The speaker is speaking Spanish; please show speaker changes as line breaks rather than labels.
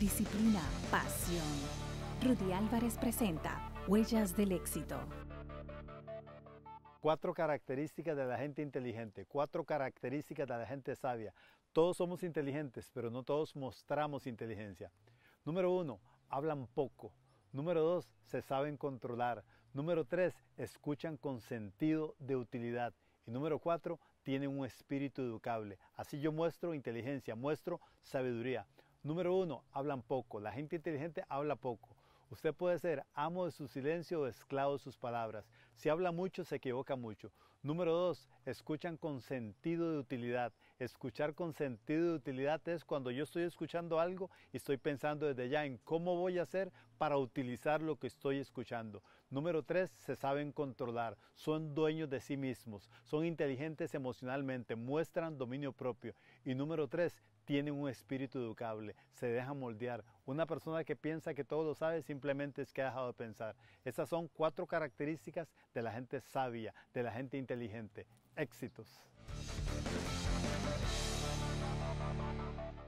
disciplina, pasión. Rudy Álvarez presenta Huellas del Éxito. Cuatro características de la gente inteligente, cuatro características de la gente sabia. Todos somos inteligentes, pero no todos mostramos inteligencia. Número uno, hablan poco. Número dos, se saben controlar. Número tres, escuchan con sentido de utilidad. Y número cuatro, tienen un espíritu educable. Así yo muestro inteligencia, muestro sabiduría. Número uno, hablan poco. La gente inteligente habla poco. Usted puede ser amo de su silencio o esclavo de sus palabras. Si habla mucho, se equivoca mucho. Número dos, escuchan con sentido de utilidad. Escuchar con sentido de utilidad es cuando yo estoy escuchando algo y estoy pensando desde ya en cómo voy a hacer para utilizar lo que estoy escuchando. Número tres, se saben controlar, son dueños de sí mismos, son inteligentes emocionalmente, muestran dominio propio. Y número tres, tienen un espíritu educable, se deja moldear. Una persona que piensa que todo lo sabe simplemente es que ha dejado de pensar. Estas son cuatro características de la gente sabia, de la gente inteligente. Éxitos.